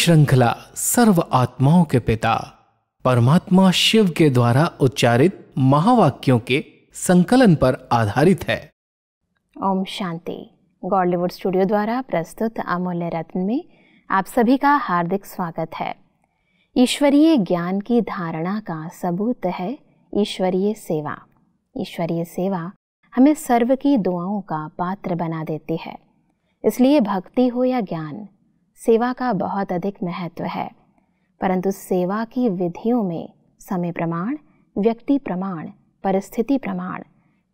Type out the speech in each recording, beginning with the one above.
श्रृंखला सर्व आत्माओं के पिता परमात्मा शिव के द्वारा उच्चारित महावाक्यों के संकलन पर आधारित है ओम शांति गॉलीवुड स्टूडियो द्वारा प्रस्तुत अमूल्य रत्न में आप सभी का हार्दिक स्वागत है ईश्वरीय ज्ञान की धारणा का सबूत है ईश्वरीय सेवा ईश्वरीय सेवा हमें सर्व की दुआओं का पात्र बना देती है इसलिए भक्ति हो या ज्ञान सेवा का बहुत अधिक महत्व है परंतु सेवा की विधियों में समय प्रमाण व्यक्ति प्रमाण परिस्थिति प्रमाण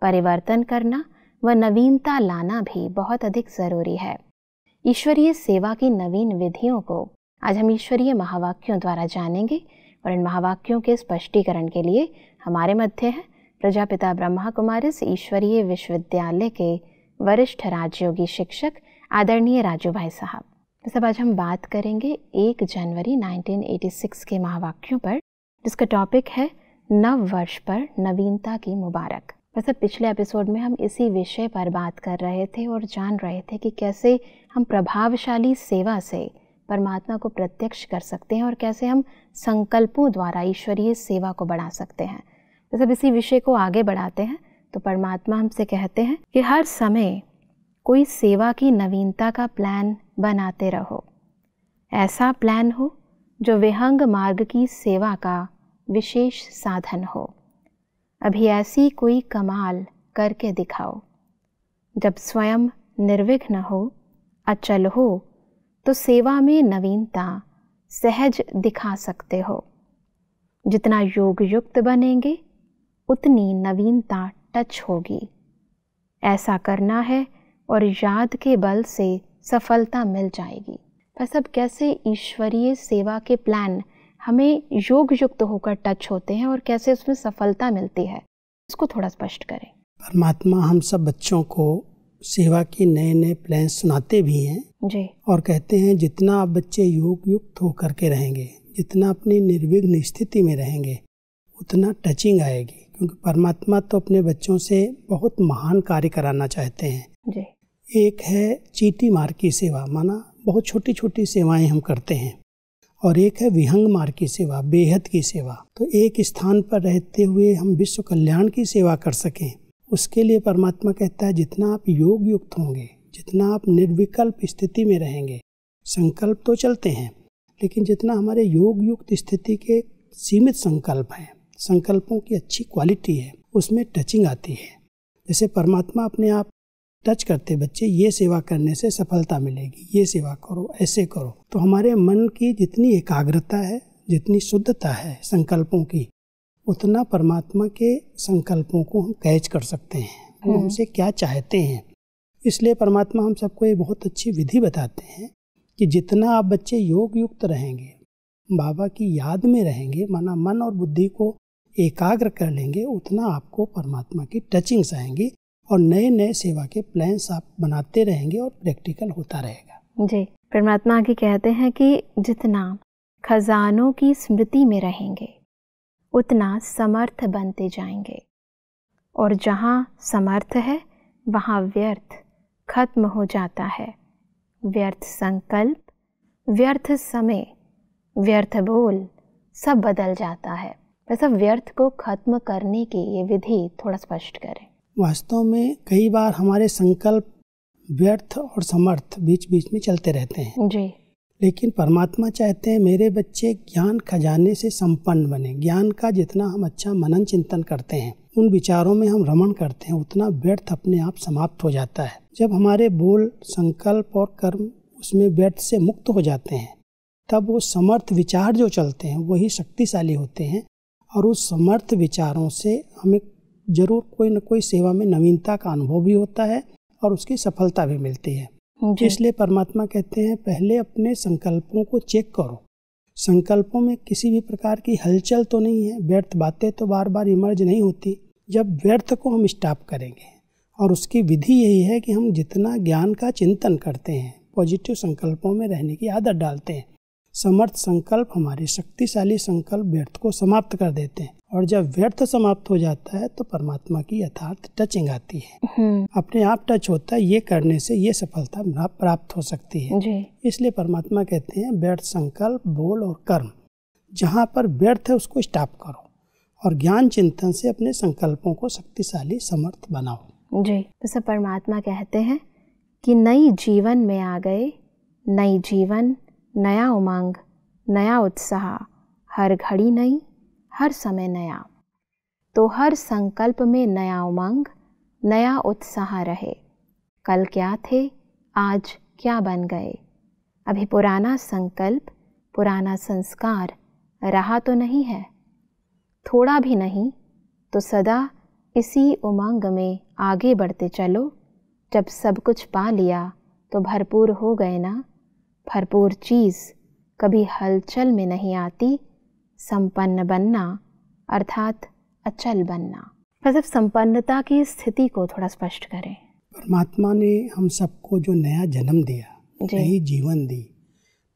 परिवर्तन करना व नवीनता लाना भी बहुत अधिक ज़रूरी है ईश्वरीय सेवा की नवीन विधियों को आज हम ईश्वरीय महावाक्यों द्वारा जानेंगे और इन महावाक्यों के स्पष्टीकरण के लिए हमारे मध्य है प्रजापिता ब्रह्मा कुमारी ईश्वरीय विश्वविद्यालय के वरिष्ठ राजयोगी शिक्षक आदरणीय राजू भाई साहब तो सब आज हम बात करेंगे एक जनवरी 1986 के महावाक्यों पर जिसका टॉपिक है नव वर्ष पर नवीनता की मुबारक वैसे पिछले एपिसोड में हम इसी विषय पर बात कर रहे थे और जान रहे थे कि कैसे हम प्रभावशाली सेवा से परमात्मा को प्रत्यक्ष कर सकते हैं और कैसे हम संकल्पों द्वारा ईश्वरीय सेवा को बढ़ा सकते हैं तो सब इसी विषय को आगे बढ़ाते हैं तो परमात्मा हमसे कहते हैं कि हर समय कोई सेवा की नवीनता का प्लान बनाते रहो ऐसा प्लान हो जो विहंग मार्ग की सेवा का विशेष साधन हो अभी ऐसी कोई कमाल करके दिखाओ जब स्वयं निर्विघ्न हो अचल हो तो सेवा में नवीनता सहज दिखा सकते हो जितना योग युक्त बनेंगे उतनी नवीनता टच होगी ऐसा करना है और याद के बल से सफलता मिल जाएगी बस अब कैसे ईश्वरीय सेवा के प्लान हमें योग युक्त होकर टच होते हैं और कैसे उसमें सफलता मिलती है इसको थोड़ा स्पष्ट करें परमात्मा हम सब बच्चों को सेवा के नए नए प्लान सुनाते भी हैं जी और कहते हैं जितना आप बच्चे योग युक्त होकर के रहेंगे जितना अपनी निर्विघ्न स्थिति में रहेंगे उतना टचिंग आएगी क्योंकि परमात्मा तो अपने बच्चों से बहुत महान कार्य कराना चाहते हैं जी एक है चीटी मार की सेवा माना बहुत छोटी छोटी सेवाएं हम करते हैं और एक है विहंग मार की सेवा बेहद की सेवा तो एक स्थान पर रहते हुए हम विश्व कल्याण की सेवा कर सकें उसके लिए परमात्मा कहता है जितना आप योग युक्त होंगे जितना आप निर्विकल्प स्थिति में रहेंगे संकल्प तो चलते हैं लेकिन जितना हमारे योग युक्त स्थिति के सीमित संकल्प हैं संकल्पों की अच्छी क्वालिटी है उसमें टचिंग आती है जैसे परमात्मा अपने आप टच करते बच्चे ये सेवा करने से सफलता मिलेगी ये सेवा करो ऐसे करो तो हमारे मन की जितनी एकाग्रता है जितनी शुद्धता है संकल्पों की उतना परमात्मा के संकल्पों को हम कैच कर सकते हैं वो हम्म। हमसे क्या चाहते हैं इसलिए परमात्मा हम सबको ये बहुत अच्छी विधि बताते हैं कि जितना आप बच्चे योग युक्त रहेंगे बाबा की याद में रहेंगे माना मन और बुद्धि को एकाग्र कर लेंगे उतना आपको परमात्मा की टचिंग्स आएंगी और नए नए सेवा के प्लान्स आप बनाते रहेंगे और प्रैक्टिकल होता रहेगा जी परमात्मा आगे कहते हैं कि जितना खजानों की स्मृति में रहेंगे उतना समर्थ बनते जाएंगे और जहाँ समर्थ है वहाँ व्यर्थ खत्म हो जाता है व्यर्थ संकल्प व्यर्थ समय व्यर्थ बोल सब बदल जाता है वैसा व्यर्थ को खत्म करने की ये विधि थोड़ा स्पष्ट करें वास्तव में कई बार हमारे संकल्प व्यर्थ और समर्थ बीच बीच में चलते रहते हैं जी लेकिन परमात्मा चाहते हैं मेरे बच्चे ज्ञान खजाने से संपन्न बने ज्ञान का जितना हम अच्छा मनन चिंतन करते हैं उन विचारों में हम रमण करते हैं उतना व्यर्थ अपने आप समाप्त हो जाता है जब हमारे बोल संकल्प और कर्म उसमें व्यर्थ से मुक्त हो जाते हैं तब वो समर्थ विचार जो चलते हैं वही शक्तिशाली होते हैं और उस समर्थ विचारों से हमें जरूर कोई न कोई सेवा में नवीनता का अनुभव भी होता है और उसकी सफलता भी मिलती है तो इसलिए परमात्मा कहते हैं पहले अपने संकल्पों को चेक करो संकल्पों में किसी भी प्रकार की हलचल तो नहीं है व्यर्थ बातें तो बार बार इमर्ज नहीं होती जब व्यर्थ को हम स्टॉप करेंगे और उसकी विधि यही है कि हम जितना ज्ञान का चिंतन करते हैं पॉजिटिव संकल्पों में रहने की आदत डालते हैं समर्थ संकल्प हमारे शक्तिशाली संकल्प व्यर्थ को समाप्त कर देते हैं और जब व्यर्थ समाप्त हो जाता है तो परमात्मा की यथार्थ टचिंग आती है हम्म। अपने आप टच होता है ये करने से ये सफलता प्राप्त हो सकती है इसलिए परमात्मा कहते हैं व्यर्थ संकल्प बोल और कर्म जहाँ पर व्यर्थ है उसको स्टॉप करो और ज्ञान चिंतन से अपने संकल्पों को शक्तिशाली समर्थ बनाओ जी तो सब परमात्मा कहते हैं कि नई जीवन में आ गए नई जीवन नया उमंग नया उत्साह हर घड़ी नई हर समय नया तो हर संकल्प में नया उमंग नया उत्साह रहे कल क्या थे आज क्या बन गए अभी पुराना संकल्प पुराना संस्कार रहा तो नहीं है थोड़ा भी नहीं तो सदा इसी उमंग में आगे बढ़ते चलो जब सब कुछ पा लिया तो भरपूर हो गए ना भरपूर चीज़ कभी हलचल में नहीं आती संपन्न बनना अर्थात अचल बनना बस अब संपन्नता की स्थिति को थोड़ा स्पष्ट करें परमात्मा ने हम सबको जो नया जन्म दिया नई जीवन दी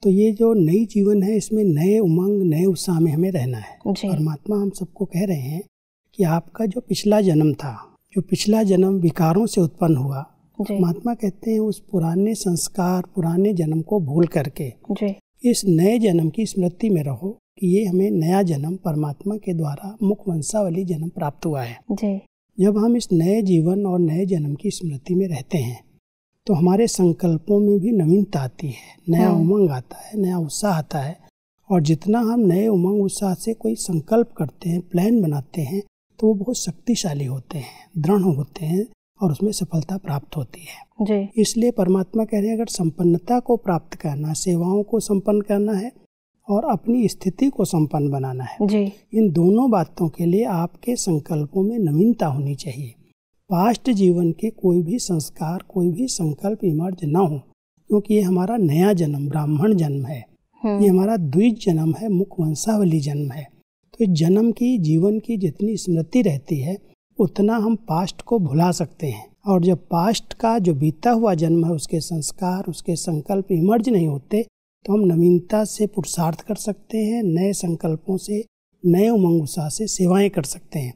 तो ये जो नई जीवन है इसमें नए उमंग नए उत्साह में हमें रहना है परमात्मा हम सबको कह रहे हैं कि आपका जो पिछला जन्म था जो पिछला जन्म विकारों से उत्पन्न हुआ महात्मा कहते हैं उस पुराने संस्कार पुराने जन्म को भूल करके इस नए जन्म की स्मृति में रहो कि ये हमें नया जन्म परमात्मा के द्वारा मुख वंशावली जन्म प्राप्त हुआ है जब हम इस नए जीवन और नए जन्म की स्मृति में रहते हैं तो हमारे संकल्पों में भी नवीनता आती है नया हाँ। उमंग आता है नया उत्साह आता है और जितना हम नए उमंग उत्साह से कोई संकल्प करते हैं प्लान बनाते हैं तो वो बहुत शक्तिशाली होते हैं दृढ़ होते हैं और उसमें सफलता प्राप्त होती है जी। इसलिए परमात्मा कह रहे हैं अगर संपन्नता को प्राप्त करना सेवाओं को संपन्न करना है और अपनी स्थिति को संपन्न बनाना है जी। इन दोनों बातों के लिए आपके संकल्पों में नवीनता होनी चाहिए पास्ट जीवन के कोई भी संस्कार कोई भी संकल्प इमर्ज ना हो क्योंकि ये हमारा नया जन्म ब्राह्मण जन्म है हम्म। ये हमारा द्विज जन्म है मुख वंशावली जन्म है तो इस जन्म की जीवन की जितनी स्मृति रहती है उतना हम पास्ट को भुला सकते हैं और जब पास्ट का जो बीता हुआ जन्म है उसके संस्कार उसके संकल्प इमर्ज नहीं होते तो हम नवीनता से पुरुषार्थ कर सकते हैं नए संकल्पों से नए उमंग उत्साह से सेवाएं कर सकते हैं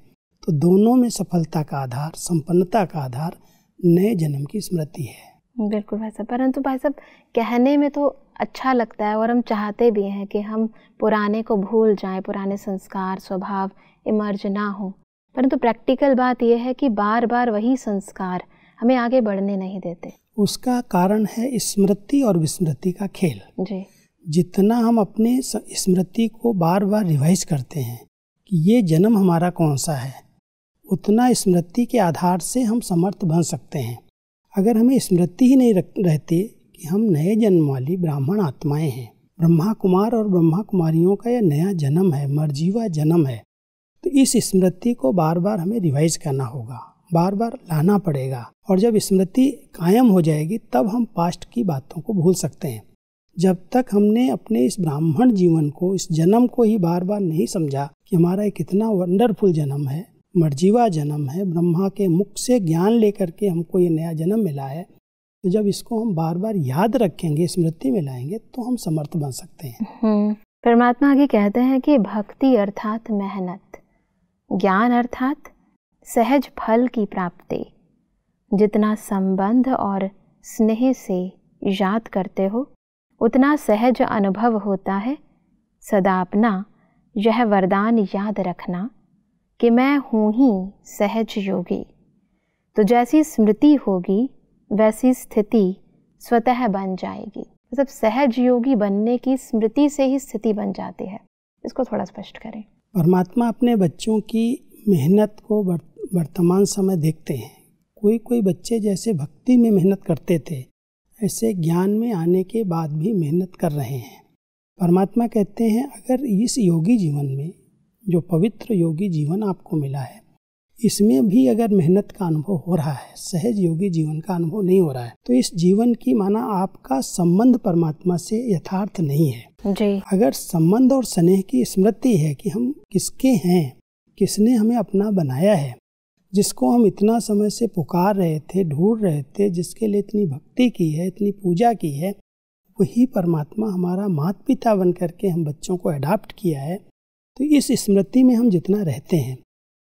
तो दोनों में सफलता का आधार संपन्नता का आधार नए जन्म की स्मृति है बिल्कुल भाई साहब परंतु भाई साहब कहने में तो अच्छा लगता है और हम चाहते भी हैं कि हम पुराने को भूल जाएं पुराने संस्कार स्वभाव इमर्ज ना हो परंतु प्रैक्टिकल बात यह है कि बार बार वही संस्कार हमें आगे बढ़ने नहीं देते उसका कारण है स्मृति और विस्मृति का खेल जी जितना हम अपने स्मृति को बार बार रिवाइज करते हैं कि ये जन्म हमारा कौन सा है उतना स्मृति के आधार से हम समर्थ बन सकते हैं अगर हमें स्मृति ही नहीं रहती कि हम नए जन्म वाली ब्राह्मण आत्माएं हैं ब्रह्मा कुमार और ब्रह्मा कुमारियों का यह नया जन्म है मरजीवा जन्म है तो इस स्मृति को बार बार हमें रिवाइज करना होगा बार बार लाना पड़ेगा और जब स्मृति कायम हो जाएगी तब हम पास्ट की बातों को भूल सकते हैं जब तक हमने अपने इस ब्राह्मण जीवन को इस जन्म को ही बार बार नहीं समझा कि हमारा कितना वंडरफुल जन्म है मर्जीवा जन्म है ब्रह्मा के मुख से ज्ञान लेकर के हमको ये नया जन्म मिला है तो जब इसको हम बार बार याद रखेंगे स्मृति में लाएंगे तो हम समर्थ बन सकते हैं हम्म, परमात्मा आगे कहते हैं कि भक्ति अर्थात मेहनत ज्ञान अर्थात सहज फल की प्राप्ति जितना संबंध और स्नेह से याद करते हो उतना सहज अनुभव होता है सदा अपना यह वरदान याद रखना कि मैं हूँ ही सहज योगी तो जैसी स्मृति होगी वैसी स्थिति स्वतः बन जाएगी मतलब सहज योगी बनने की स्मृति से ही स्थिति बन जाती है इसको थोड़ा स्पष्ट करें परमात्मा अपने बच्चों की मेहनत को वर्तमान समय देखते हैं कोई कोई बच्चे जैसे भक्ति में मेहनत करते थे ऐसे ज्ञान में आने के बाद भी मेहनत कर रहे हैं परमात्मा कहते हैं अगर इस योगी जीवन में जो पवित्र योगी जीवन आपको मिला है इसमें भी अगर मेहनत का अनुभव हो रहा है सहज योगी जीवन का अनुभव नहीं हो रहा है तो इस जीवन की माना आपका संबंध परमात्मा से यथार्थ नहीं है जी। अगर संबंध और स्नेह की स्मृति है कि हम किसके हैं किसने हमें अपना बनाया है जिसको हम इतना समय से पुकार रहे थे ढूंढ रहे थे जिसके लिए इतनी भक्ति की है इतनी पूजा की है वही परमात्मा हमारा मात पिता बन करके हम बच्चों को अडाप्ट किया है तो इस स्मृति में हम जितना रहते हैं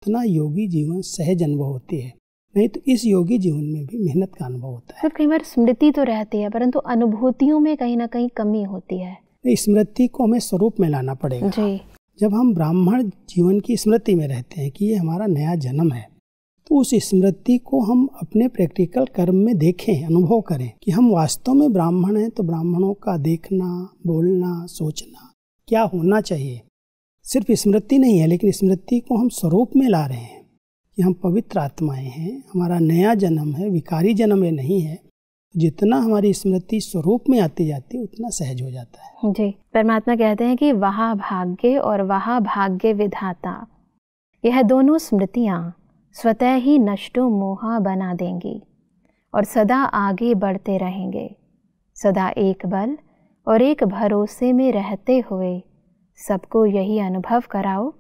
उतना योगी जीवन सहज अनुभव होती है नहीं तो इस योगी जीवन में भी मेहनत का अनुभव होता है मतलब कई बार स्मृति तो रहती है परंतु अनुभूतियों में कहीं ना कहीं कमी होती है स्मृति को हमें स्वरूप में लाना पड़ेगा जी जब हम ब्राह्मण जीवन की स्मृति में रहते हैं कि ये हमारा नया जन्म है तो उस स्मृति को हम अपने प्रैक्टिकल कर्म में देखें अनुभव करें कि हम वास्तव में ब्राह्मण हैं तो ब्राह्मणों का देखना बोलना सोचना क्या होना चाहिए सिर्फ स्मृति नहीं है लेकिन स्मृति को हम स्वरूप में ला रहे हैं कि हम पवित्र आत्माएं हैं हमारा नया जन्म है विकारी जन्म ये नहीं है जितना हमारी स्मृति स्वरूप में आती जाती है उतना सहज हो जाता है जी परमात्मा कहते हैं कि वहा भाग्य और वहा भाग्य विधाता यह दोनों स्मृतियाँ स्वतः ही नष्टो मोहा बना देंगी और सदा आगे बढ़ते रहेंगे सदा एक बल और एक भरोसे में रहते हुए सबको यही अनुभव कराओ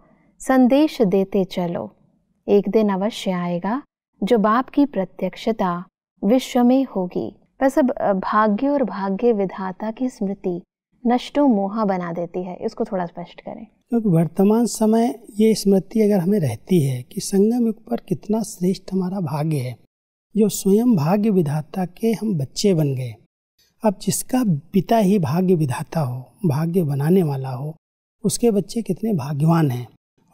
संदेश देते चलो एक दिन अवश्य आएगा जो बाप की प्रत्यक्षता विश्व में होगी बस अब भाग्य और भाग्य विधाता की स्मृति नष्टो मोहा बना देती है इसको थोड़ा स्पष्ट करें तो वर्तमान समय ये स्मृति अगर हमें रहती है कि संगम युग पर कितना श्रेष्ठ हमारा भाग्य है जो स्वयं भाग्य विधाता के हम बच्चे बन गए अब जिसका पिता ही भाग्य विधाता हो भाग्य बनाने वाला हो उसके बच्चे कितने भाग्यवान हैं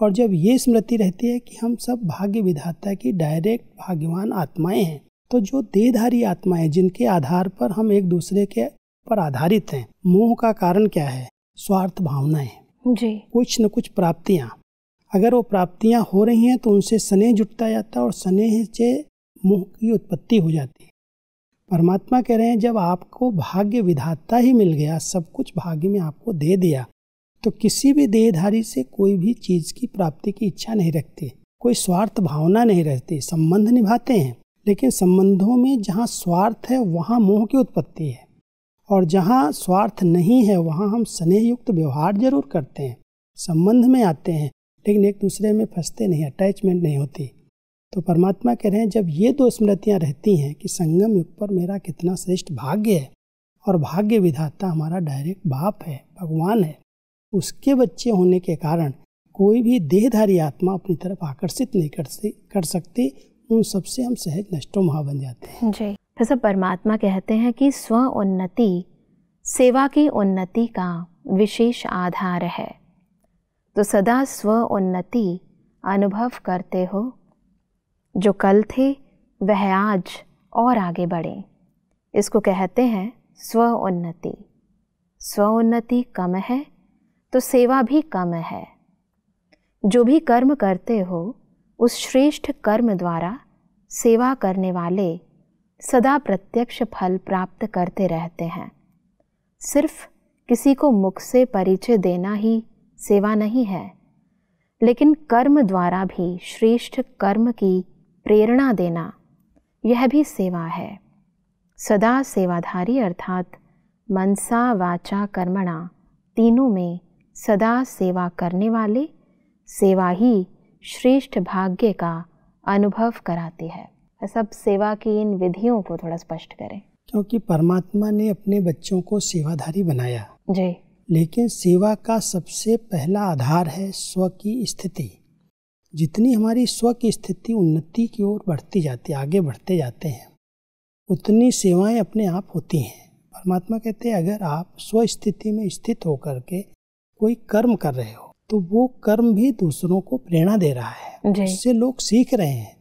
और जब ये स्मृति रहती है कि हम सब भाग्य विधाता की डायरेक्ट भाग्यवान आत्माएं हैं तो जो देहधारी आत्माएं जिनके आधार पर हम एक दूसरे के पर आधारित हैं मोह का कारण क्या है स्वार्थ भावनाएं जी कुछ न कुछ प्राप्तियां अगर वो प्राप्तियां हो रही हैं तो उनसे स्नेह जुटता जाता है और स्नेह से मोह की उत्पत्ति हो जाती है परमात्मा कह रहे हैं जब आपको भाग्य विधाता ही मिल गया सब कुछ भाग्य में आपको दे दिया तो किसी भी देहधारी से कोई भी चीज़ की प्राप्ति की इच्छा नहीं रखते कोई स्वार्थ भावना नहीं रहती संबंध निभाते हैं लेकिन संबंधों में जहाँ स्वार्थ है वहाँ मोह की उत्पत्ति है और जहाँ स्वार्थ नहीं है वहाँ हम स्नेह युक्त व्यवहार जरूर करते हैं संबंध में आते हैं लेकिन एक दूसरे में फंसते नहीं अटैचमेंट नहीं होती तो परमात्मा कह रहे हैं जब ये दो स्मृतियाँ रहती हैं कि संगम युग पर मेरा कितना श्रेष्ठ भाग्य है और भाग्य विधाता हमारा डायरेक्ट बाप है भगवान है उसके बच्चे होने के कारण कोई भी देहधारी आत्मा अपनी तरफ आकर्षित नहीं कर कर सकती उन सबसे हम सहज नष्टो महा बन जाते हैं जी तो सब परमात्मा कहते हैं कि स्व उन्नति सेवा की उन्नति का विशेष आधार है तो सदा स्व उन्नति अनुभव करते हो जो कल थे वह आज और आगे बढ़े इसको कहते हैं स्व उन्नति स्व उन्नति कम है तो सेवा भी कम है जो भी कर्म करते हो उस श्रेष्ठ कर्म द्वारा सेवा करने वाले सदा प्रत्यक्ष फल प्राप्त करते रहते हैं सिर्फ किसी को मुख से परिचय देना ही सेवा नहीं है लेकिन कर्म द्वारा भी श्रेष्ठ कर्म की प्रेरणा देना यह भी सेवा है सदा सेवाधारी अर्थात मनसा वाचा कर्मणा तीनों में सदा सेवा करने वाले सेवा ही श्रेष्ठ भाग्य का अनुभव कराती है सब सेवा की इन विधियों को थोड़ा स्पष्ट करें क्योंकि परमात्मा ने अपने बच्चों को सेवाधारी बनाया जी लेकिन सेवा का सबसे पहला आधार है स्व की स्थिति जितनी हमारी स्व की स्थिति उन्नति की ओर बढ़ती जाती है आगे बढ़ते जाते हैं उतनी सेवाएं अपने आप होती हैं परमात्मा कहते हैं अगर आप स्व स्थिति में स्थित होकर के कोई कर्म कर रहे हो तो वो कर्म भी दूसरों को प्रेरणा दे रहा है उससे लोग सीख रहे हैं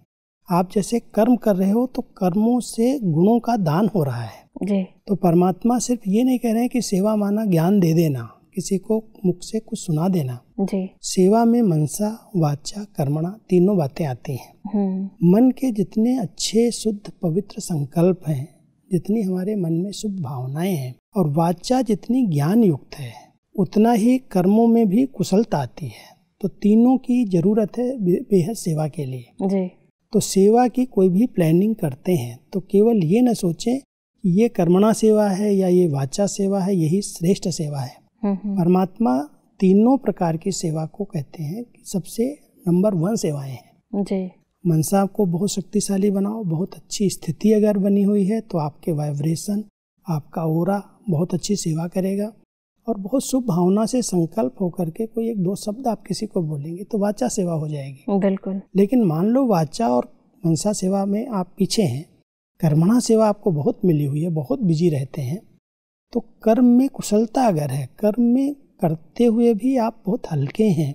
आप जैसे कर्म कर रहे हो तो कर्मों से गुणों का दान हो रहा है जी। तो परमात्मा सिर्फ ये नहीं कह रहे हैं कि सेवा माना ज्ञान दे देना किसी को मुख से कुछ सुना देना जी। सेवा में मनसा वाचा कर्मणा तीनों बातें आती हैं हम्म। मन के जितने अच्छे शुद्ध पवित्र संकल्प हैं जितनी हमारे मन में शुभ भावनाएं हैं और वाचा जितनी ज्ञान युक्त है उतना ही कर्मों में भी कुशलता आती है तो तीनों की ज़रूरत है बेहद सेवा के लिए जी तो सेवा की कोई भी प्लानिंग करते हैं तो केवल ये न सोचें कि ये कर्मणा सेवा है या ये वाचा सेवा है यही श्रेष्ठ सेवा है हम्म, हम्म। परमात्मा तीनों प्रकार की सेवा को कहते हैं कि सबसे नंबर वन सेवाएं हैं जी मनसा को बहुत शक्तिशाली बनाओ बहुत अच्छी स्थिति अगर बनी हुई है तो आपके वाइब्रेशन आपका ओरा बहुत अच्छी सेवा करेगा और बहुत शुभ भावना से संकल्प होकर के कोई एक दो शब्द आप किसी को बोलेंगे तो वाचा सेवा हो जाएगी बिल्कुल लेकिन मान लो वाचा और मनसा सेवा में आप पीछे हैं कर्मणा सेवा आपको बहुत मिली हुई है बहुत बिजी रहते हैं तो कर्म में कुशलता अगर है कर्म में करते हुए भी आप बहुत हल्के हैं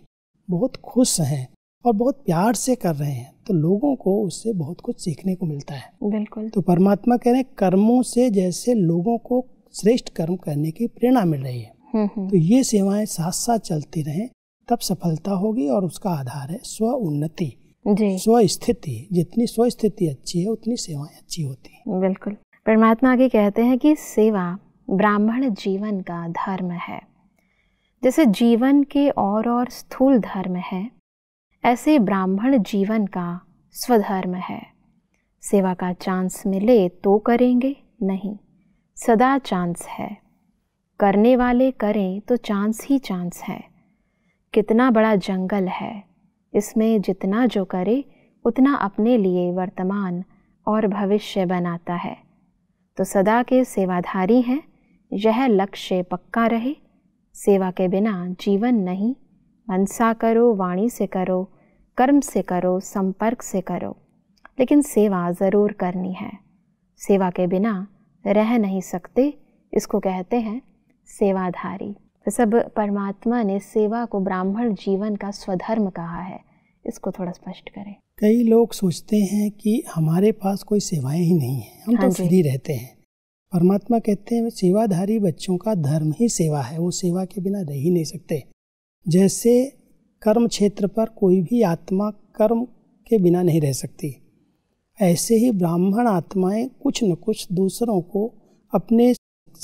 बहुत खुश हैं और बहुत प्यार से कर रहे हैं तो लोगों को उससे बहुत कुछ सीखने को मिलता है बिल्कुल तो परमात्मा कह रहे हैं कर्मों से जैसे लोगों को श्रेष्ठ कर्म करने की प्रेरणा मिल रही है हम्म, हम्म। तो ये सेवाएं साथ साथ चलती रहें तब सफलता होगी और उसका आधार है स्व उन्नति स्व स्थिति जितनी स्व स्थिति अच्छी है उतनी सेवाएं अच्छी होती है बिल्कुल परमात्मा आगे कहते हैं कि सेवा ब्राह्मण जीवन का धर्म है जैसे जीवन के और और स्थूल धर्म है ऐसे ब्राह्मण जीवन का स्वधर्म है सेवा का चांस मिले तो करेंगे नहीं सदा चांस है करने वाले करें तो चांस ही चांस है कितना बड़ा जंगल है इसमें जितना जो करे उतना अपने लिए वर्तमान और भविष्य बनाता है तो सदा के सेवाधारी हैं यह लक्ष्य पक्का रहे सेवा के बिना जीवन नहीं मनसा करो वाणी से करो कर्म से करो संपर्क से करो लेकिन सेवा ज़रूर करनी है सेवा के बिना रह नहीं सकते इसको कहते हैं सेवाधारी तो सब परमात्मा ने सेवा को ब्राह्मण जीवन का स्वधर्म कहा है इसको थोड़ा स्पष्ट करें कई लोग सोचते हैं कि हमारे पास कोई सेवाएं ही नहीं है हम तो फ्री हाँ रहते हैं परमात्मा कहते हैं सेवाधारी बच्चों का धर्म ही सेवा है वो सेवा के बिना रह ही नहीं सकते जैसे कर्म क्षेत्र पर कोई भी आत्मा कर्म के बिना नहीं रह सकती ऐसे ही ब्राह्मण आत्माएं कुछ न कुछ दूसरों को अपने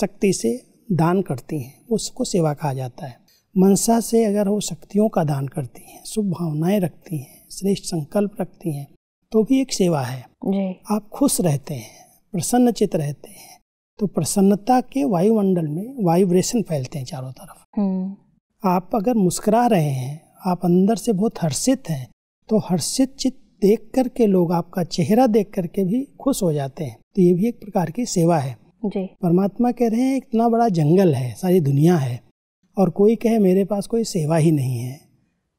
शक्ति से दान करती हैं उसको सेवा कहा जाता है मनसा से अगर वो शक्तियों का दान करती हैं शुभ भावनाएं रखती हैं श्रेष्ठ संकल्प रखती हैं तो भी एक सेवा है जी। आप खुश रहते हैं प्रसन्न चित रहते हैं तो प्रसन्नता के वायुमंडल में वाइब्रेशन फैलते हैं चारों तरफ हम्म। आप अगर मुस्कुरा रहे हैं आप अंदर से बहुत हर्षित हैं तो हर्षित चित देख करके लोग आपका चेहरा देख करके भी खुश हो जाते हैं तो ये भी एक प्रकार की सेवा है जी परमात्मा कह रहे हैं इतना बड़ा जंगल है सारी दुनिया है और कोई कहे मेरे पास कोई सेवा ही नहीं है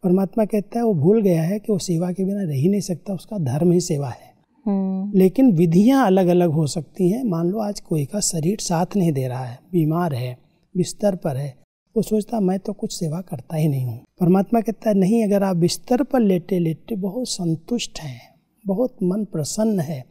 परमात्मा कहता है वो भूल गया है कि वो सेवा के बिना रह ही नहीं सकता उसका धर्म ही सेवा है हम्म। लेकिन विधियां अलग अलग हो सकती हैं मान लो आज कोई का शरीर साथ नहीं दे रहा है बीमार है बिस्तर पर है वो सोचता मैं तो कुछ सेवा करता ही नहीं हूँ परमात्मा कहता है नहीं अगर आप बिस्तर पर लेटे लेटे बहुत संतुष्ट हैं बहुत मन प्रसन्न है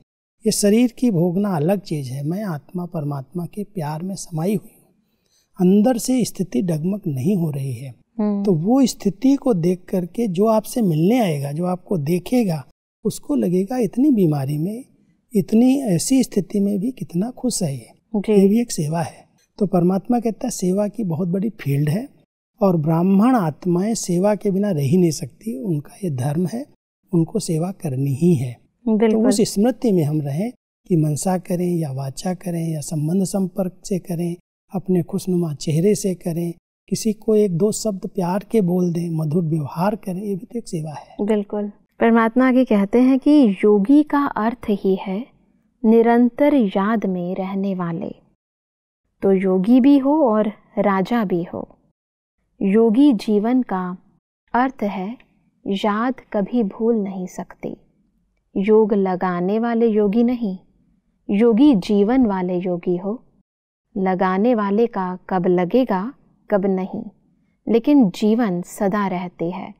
ये शरीर की भोगना अलग चीज़ है मैं आत्मा परमात्मा के प्यार में समाई हुई हूँ अंदर से स्थिति डगमग नहीं हो रही है हम्म। तो वो स्थिति को देख करके जो आपसे मिलने आएगा जो आपको देखेगा उसको लगेगा इतनी बीमारी में इतनी ऐसी स्थिति में भी कितना खुश है ये ये भी एक सेवा है तो परमात्मा कहता है सेवा की बहुत बड़ी फील्ड है और ब्राह्मण आत्माएं सेवा के बिना रह ही नहीं सकती उनका ये धर्म है उनको सेवा करनी ही है तो उस स्मृति में हम रहें कि मनसा करें या वाचा करें या संबंध संपर्क से करें अपने खुशनुमा चेहरे से करें किसी को एक दो शब्द प्यार के बोल दें मधुर व्यवहार करें ये भी तो एक सेवा है बिल्कुल परमात्मा आगे कहते हैं कि योगी का अर्थ ही है निरंतर याद में रहने वाले तो योगी भी हो और राजा भी हो योगी जीवन का अर्थ है याद कभी भूल नहीं सकती योग लगाने वाले योगी नहीं योगी जीवन वाले योगी हो लगाने वाले का कब लगेगा कब नहीं लेकिन जीवन सदा रहती है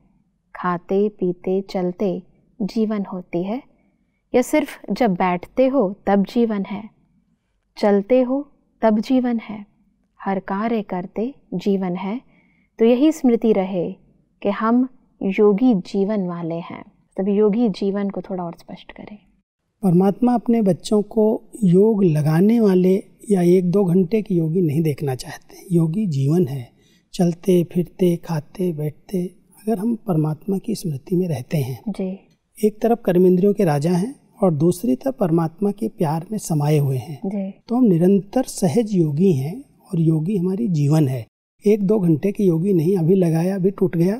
खाते पीते चलते जीवन होती है या सिर्फ जब बैठते हो तब जीवन है चलते हो तब जीवन है हर कार्य करते जीवन है तो यही स्मृति रहे कि हम योगी जीवन वाले हैं तब मतलब योगी जीवन को थोड़ा और स्पष्ट करें परमात्मा अपने बच्चों को योग लगाने वाले या एक दो घंटे की योगी नहीं देखना चाहते योगी जीवन है चलते फिरते खाते बैठते अगर हम परमात्मा की स्मृति में रहते हैं जी एक तरफ कर्मेंद्रियों के राजा हैं और दूसरी तरफ परमात्मा के प्यार में समाये हुए हैं तो हम निरंतर सहज योगी हैं और योगी हमारी जीवन है एक दो घंटे के योगी नहीं अभी लगाया अभी टूट गया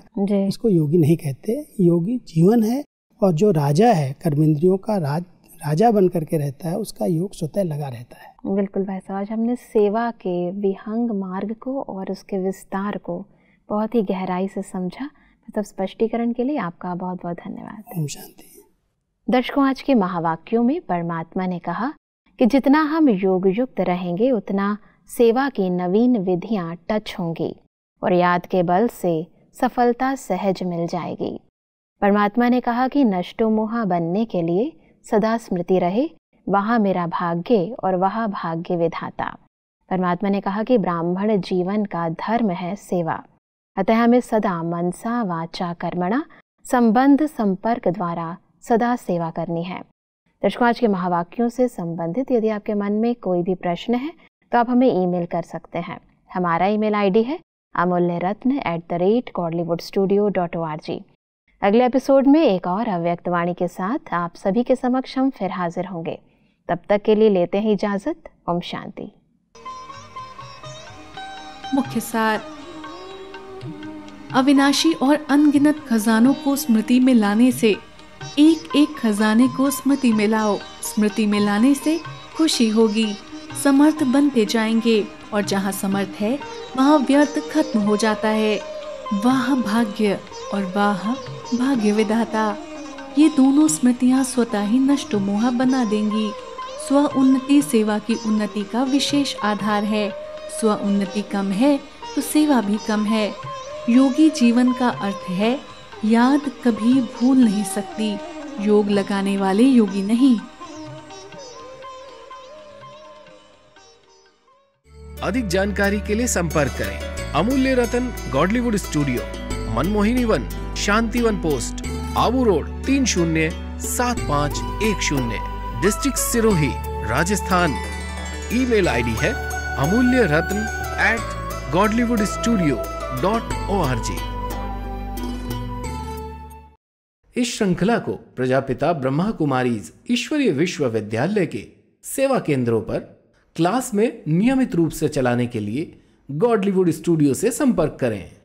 इसको योगी नहीं कहते योगी जीवन है और जो राजा है कर्मेंद्रियों का राज राजा बन करके रहता है उसका योग स्वतः लगा रहता है बिल्कुल भाई साहब आज हमने सेवा के विहंग मार्ग को और उसके विस्तार को बहुत ही गहराई से समझा मतलब स्पष्टीकरण के लिए आपका बहुत बहुत धन्यवाद शांति दर्शकों आज के महावाक्यों में परमात्मा ने कहा कि जितना हम योग युक्त रहेंगे उतना सेवा की नवीन विधियां टच होंगी और याद के बल से सफलता सहज मिल जाएगी परमात्मा ने कहा कि मोहा बनने के लिए सदा स्मृति रहे वहाँ मेरा भाग्य और वहाँ भाग्य विधाता परमात्मा ने कहा कि ब्राह्मण जीवन का धर्म है सेवा अतः हमें सदा मनसा वाचा कर्मणा संबंध संपर्क द्वारा सदा सेवा करनी है दर्शकों आज के महावाक्यों से संबंधित यदि आपके मन में कोई भी प्रश्न है तो आप हमें ईमेल कर सकते हैं हमारा ईमेल आईडी है Amulya Ratna at the rate Godlywood studio dot O R G अगले एपिसोड में एक और अव्यक्तवाणी के साथ आप सभी के समक्ष हम फिर हाजिर होंगे तब तक के लिए लेते हैं इजाज़त ओम शांति मुख्य सार अविनाशी और अनगिनत खजानों को स्मृति में लाने से एक एक खजाने को स्मृति में लाओ स्मृति में लाने से खुशी होगी समर्थ बनते जाएंगे और जहाँ समर्थ है वहाँ व्यर्थ खत्म हो जाता है वाह भाग्य और वाह भाग्य विधाता ये दोनों स्मृतियाँ स्वतः ही नष्ट मोहा बना देंगी स्व उन्नति सेवा की उन्नति का विशेष आधार है स्व उन्नति कम है तो सेवा भी कम है योगी जीवन का अर्थ है याद कभी भूल नहीं सकती योग लगाने वाले योगी नहीं अधिक जानकारी के लिए संपर्क करें अमूल्य रतन गॉडलीवुड स्टूडियो मनमोहिनी वन शांति वन पोस्ट आबू रोड तीन शून्य सात पाँच एक शून्य district Sirohi Rajasthan email ID है Amulya Ratna at Godlywood studio dot O R G इस श्रृंखला को प्रजापिता ब्रह्मा कुमारी ईश्वरीय विश्वविद्यालय के सेवा केंद्रों पर क्लास में नियमित रूप से चलाने के लिए गॉडलीवुड स्टूडियो से संपर्क करें